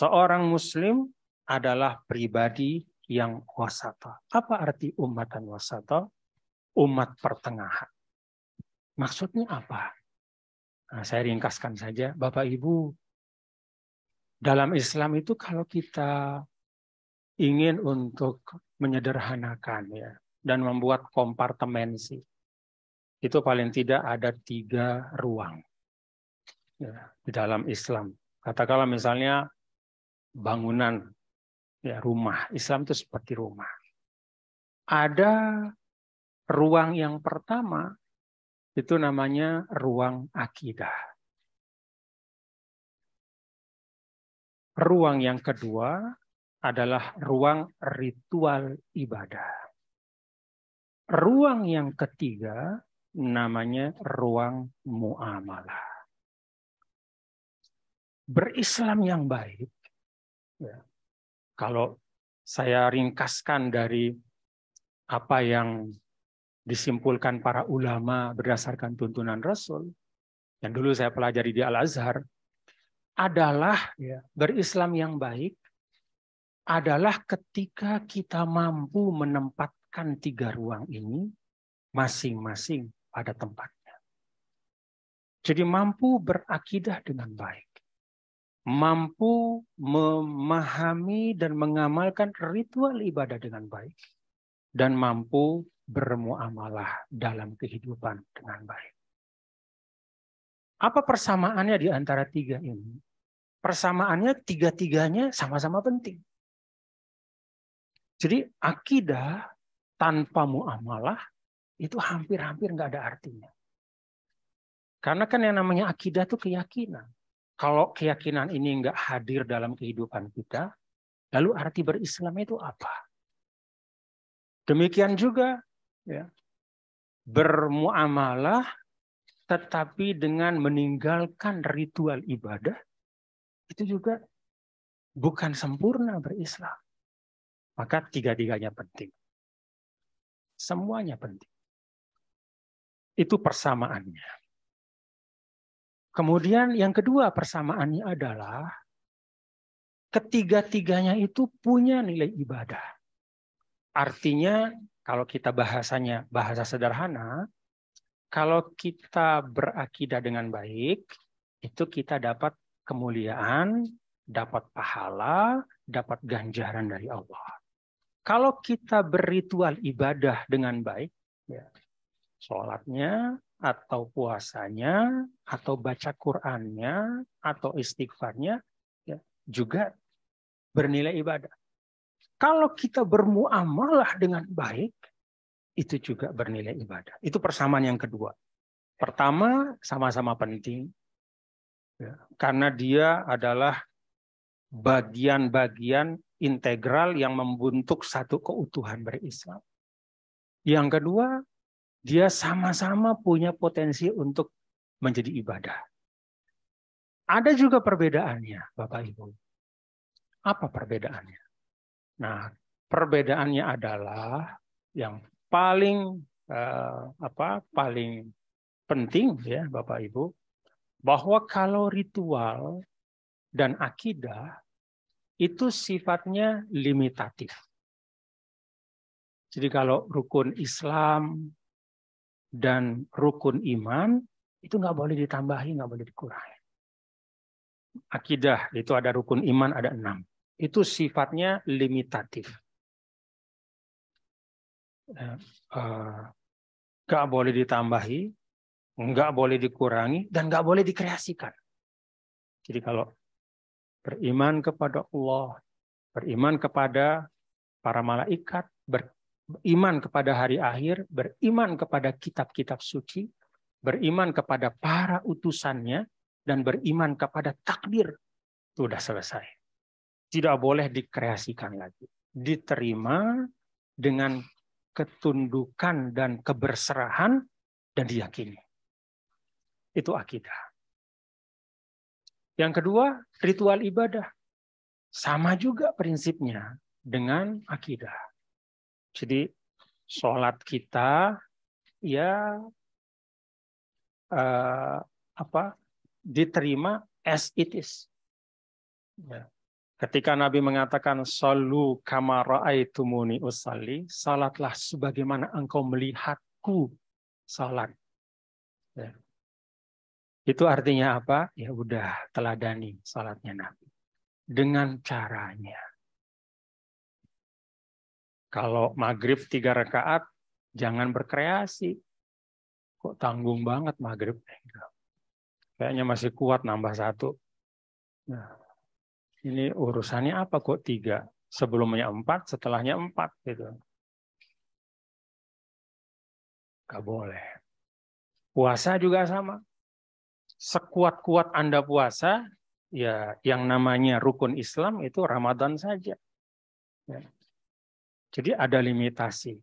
seorang muslim adalah pribadi yang wasata. Apa arti umat dan wasata? Umat pertengahan. Maksudnya apa? Nah, saya ringkaskan saja, Bapak Ibu. Dalam Islam itu kalau kita ingin untuk menyederhanakan ya dan membuat kompartemensi, itu paling tidak ada tiga ruang ya, di dalam Islam. Katakanlah misalnya bangunan ya rumah. Islam itu seperti rumah. Ada ruang yang pertama itu namanya ruang akidah. Ruang yang kedua adalah ruang ritual ibadah. Ruang yang ketiga namanya ruang muamalah. Berislam yang baik Ya. Kalau saya ringkaskan dari apa yang disimpulkan para ulama berdasarkan tuntunan Rasul, yang dulu saya pelajari di Al-Azhar, adalah ya, berislam yang baik adalah ketika kita mampu menempatkan tiga ruang ini masing-masing pada tempatnya. Jadi mampu berakidah dengan baik mampu memahami dan mengamalkan ritual ibadah dengan baik dan mampu bermuamalah dalam kehidupan dengan baik. Apa persamaannya di antara tiga ini? Persamaannya tiga-tiganya sama-sama penting. Jadi akidah tanpa muamalah itu hampir-hampir nggak ada artinya. Karena kan yang namanya akidah itu keyakinan. Kalau keyakinan ini nggak hadir dalam kehidupan kita, lalu arti berislam itu apa? Demikian juga ya, bermuamalah tetapi dengan meninggalkan ritual ibadah itu juga bukan sempurna berislam. Maka tiga-tiganya penting. Semuanya penting. Itu persamaannya. Kemudian yang kedua persamaannya adalah ketiga-tiganya itu punya nilai ibadah. Artinya kalau kita bahasanya bahasa sederhana, kalau kita berakidah dengan baik, itu kita dapat kemuliaan, dapat pahala, dapat ganjaran dari Allah. Kalau kita berritual ibadah dengan baik, ya, sholatnya, atau puasanya, atau baca Qurannya, atau istighfarnya, ya, juga bernilai ibadah. Kalau kita bermuamalah dengan baik, itu juga bernilai ibadah. Itu persamaan yang kedua. Pertama, sama-sama penting. Ya, karena dia adalah bagian-bagian integral yang membentuk satu keutuhan berislam. Yang kedua, dia sama-sama punya potensi untuk menjadi ibadah. Ada juga perbedaannya, Bapak Ibu. Apa perbedaannya? Nah, perbedaannya adalah yang paling eh, apa? paling penting ya, Bapak Ibu, bahwa kalau ritual dan akidah itu sifatnya limitatif. Jadi kalau rukun Islam dan rukun iman itu nggak boleh ditambahi, nggak boleh dikurangi. Akidah itu ada rukun iman ada enam. Itu sifatnya limitatif. Eh, eh, nggak boleh ditambahi, nggak boleh dikurangi, dan nggak boleh dikreasikan. Jadi kalau beriman kepada Allah, beriman kepada para malaikat, beriman kepada hari akhir, beriman kepada kitab-kitab suci, beriman kepada para utusannya, dan beriman kepada takdir. sudah selesai. Tidak boleh dikreasikan lagi. Diterima dengan ketundukan dan keberserahan dan diyakini. Itu akidah. Yang kedua, ritual ibadah. Sama juga prinsipnya dengan akidah jadi sholat kita ya eh, apa diterima as it is. Ya. Ketika Nabi mengatakan solu kamara aitumuni usalli, salatlah sebagaimana engkau melihatku salat. Ya. Itu artinya apa? Ya udah teladani salatnya Nabi dengan caranya. Kalau maghrib tiga rakaat, jangan berkreasi. Kok tanggung banget maghrib? Eh, Kayaknya masih kuat nambah satu. Nah, ini urusannya apa kok tiga? Sebelumnya empat, setelahnya empat gitu. Gak boleh. Puasa juga sama. Sekuat-kuat Anda puasa, ya yang namanya rukun Islam itu Ramadan saja. Ya. Jadi ada limitasi.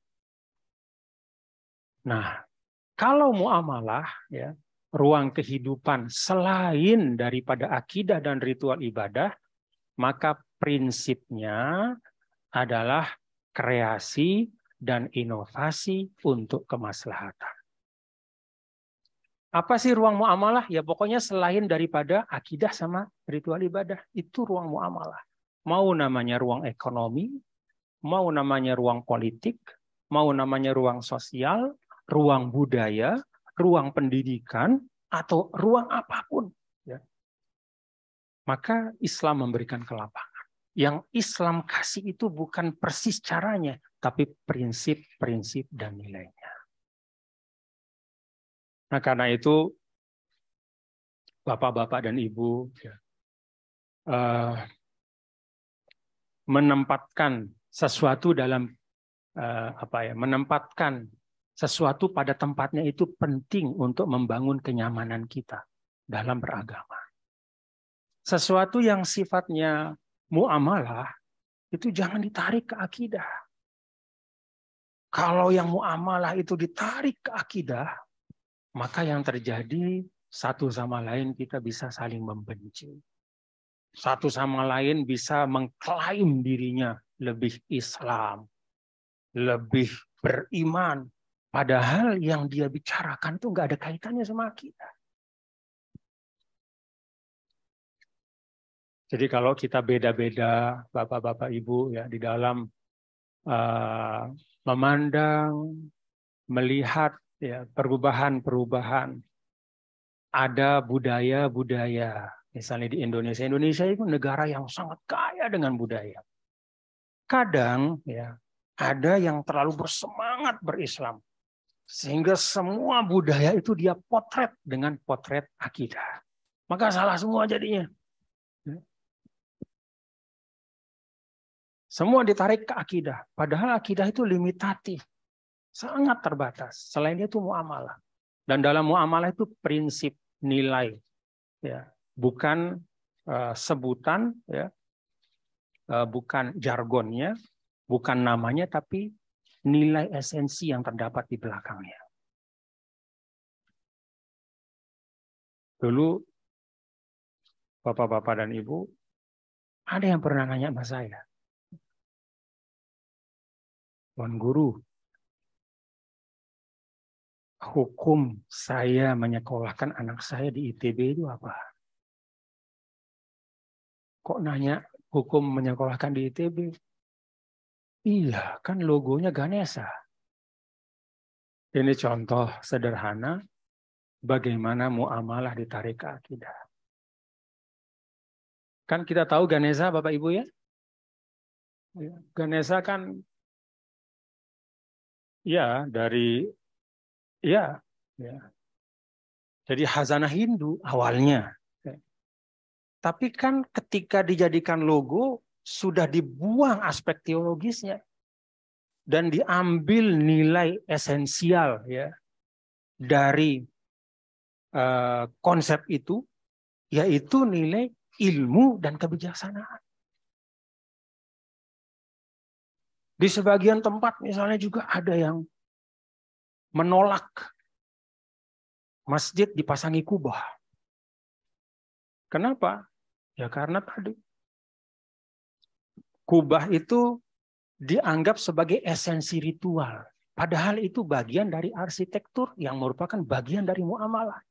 Nah, kalau muamalah ya, ruang kehidupan selain daripada akidah dan ritual ibadah, maka prinsipnya adalah kreasi dan inovasi untuk kemaslahatan. Apa sih ruang muamalah? Ya pokoknya selain daripada akidah sama ritual ibadah, itu ruang muamalah. Mau namanya ruang ekonomi, mau namanya ruang politik, mau namanya ruang sosial, ruang budaya, ruang pendidikan, atau ruang apapun. Ya. Maka Islam memberikan kelapangan. Yang Islam kasih itu bukan persis caranya, tapi prinsip-prinsip dan nilainya. Nah karena itu, Bapak-Bapak dan Ibu, ya, uh, menempatkan sesuatu dalam uh, apa ya menempatkan sesuatu pada tempatnya itu penting untuk membangun kenyamanan kita dalam beragama. Sesuatu yang sifatnya muamalah itu jangan ditarik ke akidah. Kalau yang muamalah itu ditarik ke akidah, maka yang terjadi satu sama lain kita bisa saling membenci satu sama lain bisa mengklaim dirinya lebih Islam, lebih beriman. Padahal yang dia bicarakan itu nggak ada kaitannya sama kita. Jadi kalau kita beda-beda, bapak-bapak, ibu ya di dalam uh, memandang, melihat ya perubahan-perubahan, ada budaya-budaya Misalnya di Indonesia, Indonesia itu negara yang sangat kaya dengan budaya. Kadang ya ada yang terlalu bersemangat berislam sehingga semua budaya itu dia potret dengan potret akidah. Maka salah semua jadinya. Ya. Semua ditarik ke akidah. Padahal akidah itu limitatif. Sangat terbatas. Selain itu muamalah. Dan dalam muamalah itu prinsip, nilai. ya bukan eh, sebutan, ya, eh, bukan jargonnya, bukan namanya, tapi nilai esensi yang terdapat di belakangnya. Dulu, bapak-bapak dan ibu, ada yang pernah nanya sama saya, Tuan Guru, hukum saya menyekolahkan anak saya di ITB itu apa? Kok nanya hukum menyekolahkan di ITB? Iya, kan logonya Ganesha. Ini contoh sederhana bagaimana muamalah di tarik akidah. Kan kita tahu Ganesha Bapak Ibu ya? Iya, Ganesha kan ya dari ya, ya. Jadi hazanah Hindu awalnya. Tapi kan ketika dijadikan logo, sudah dibuang aspek teologisnya dan diambil nilai esensial ya dari uh, konsep itu yaitu nilai ilmu dan kebijaksanaan. Di sebagian tempat misalnya juga ada yang menolak masjid dipasangi kubah. Kenapa? Ya karena tadi kubah itu dianggap sebagai esensi ritual. Padahal itu bagian dari arsitektur yang merupakan bagian dari muamalah.